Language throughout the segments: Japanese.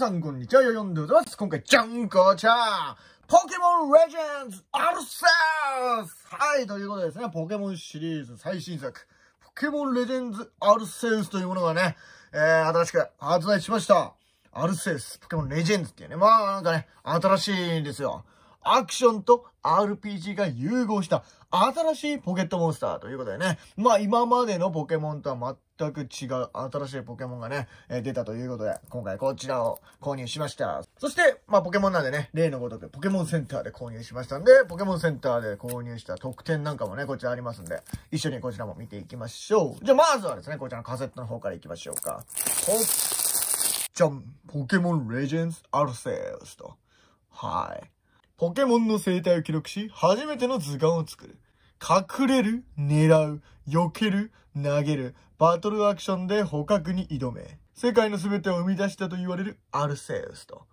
皆さん、こんにちは。ヨヨでございます。今回、ジャンコちゃんポケモンレジェンズアルセウスはい、ということでですね、ポケモンシリーズ最新作、ポケモンレジェンズアルセウスというものがね、えー、新しく発売しました。アルセウス、ポケモンレジェンズっていうね、まあなんかね、新しいんですよ。アクションと RPG が融合した新しいポケットモンスターということでね。まあ今までのポケモンとは全く違う新しいポケモンがね、えー、出たということで、今回こちらを購入しました。そして、まあポケモンなんでね、例のごとくポケモンセンターで購入しましたんで、ポケモンセンターで購入した特典なんかもね、こちらありますんで、一緒にこちらも見ていきましょう。じゃあまずはですね、こちらのカセットの方からいきましょうか。じゃんポケモンレジェンズアルセウスと。はい。ポケモンの生態を記録し、初めての図鑑を作る。隠れる、狙う、避ける、投げる、バトルアクションで捕獲に挑め。世界の全てを生み出したと言われるアルセウスと。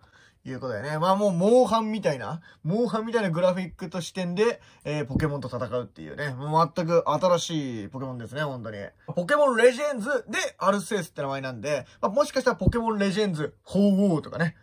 いうことだよね。まあもう、モンハンみたいな、モンハンみたいなグラフィックと視点で、えー、ポケモンと戦うっていうね。もう全く新しいポケモンですね、本当に。ポケモンレジェンズでアルセウスって名前なんで、まあ、もしかしたらポケモンレジェンズ、鳳ウとかね、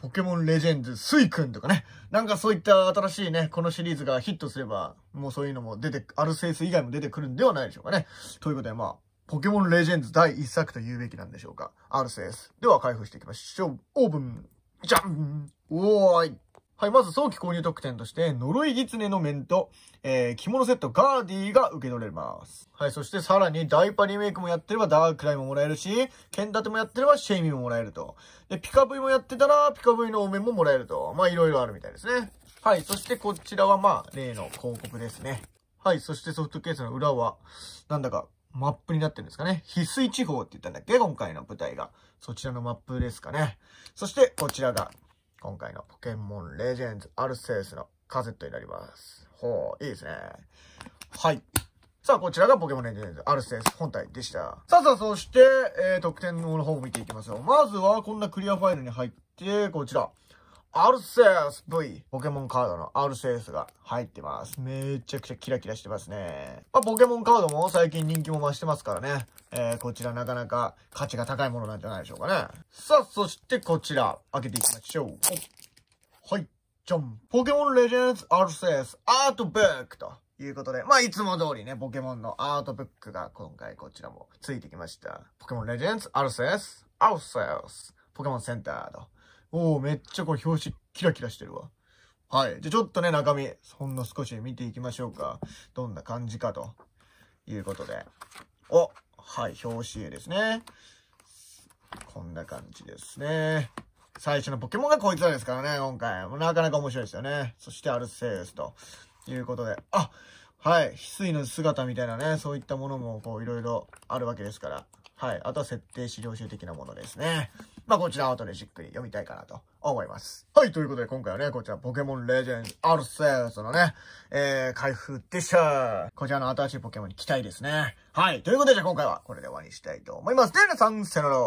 ポケモンレジェンズ、スイくんとかね。なんかそういった新しいね、このシリーズがヒットすれば、もうそういうのも出て、アルセウス以外も出てくるんではないでしょうかね。ということで、まあ、ポケモンレジェンズ第1作と言うべきなんでしょうか。アルセウス。では開封していきましょう。オープンじゃんおーいはい、まず早期購入特典として、呪い狐の面と、えー、着物セットガーディが受け取れます。はい、そしてさらに、ダイパリメイクもやってればダークライももらえるし、剣立てもやってればシェイミーももらえると。で、ピカブイもやってたら、ピカブイのお面ももらえると。まあ、いろいろあるみたいですね。はい、そしてこちらはまあ、例の広告ですね。はい、そしてソフトケースの裏は、なんだか、マップになってるんですかね。翡翠地方って言ったんだっけ今回の舞台が。そちらのマップですかね。そして、こちらが今回のポケモンレジェンズアルセウスのカセットになります。ほう、いいですね。はい。さあ、こちらがポケモンレジェンズアルセウス本体でした。さあさあ、そして、えー、特典の方を見ていきますよ。まずは、こんなクリアファイルに入って、こちら。アルセス V、ポケモンカードのアルセスが入ってます。めちゃくちゃキラキラしてますね。まあ、ポケモンカードも最近人気も増してますからね。えー、こちらなかなか価値が高いものなんじゃないでしょうかね。さあ、そしてこちら、開けていきましょう。はい。じゃん。ポケモンレジェンズアルセスアートブックと。いうことで、まあ、いつも通りね、ポケモンのアートブックが今回こちらもついてきました。ポケモンレジェンズアルセスアルセスポケモンセンターと。おお、めっちゃこれ表紙キラキラしてるわ。はい。じゃちょっとね、中身、ほんの少し見ていきましょうか。どんな感じかということで。おはい、表紙ですね。こんな感じですね。最初のポケモンがこいつらですからね、今回。なかなか面白いですよね。そしてアルセウスということで。あはい。翡翠の姿みたいなね、そういったものもこういろいろあるわけですから。はい。あとは設定資料集的なものですね。まあ、こちら後でじっくり読みたいかなと思います。はい、ということで今回はね、こちらポケモンレジェンドアルセウスのね、えー、開封でした。こちらの新しいポケモンに期待ですね。はい、ということでじゃあ今回はこれで終わりにしたいと思います。では皆さん、さよなら。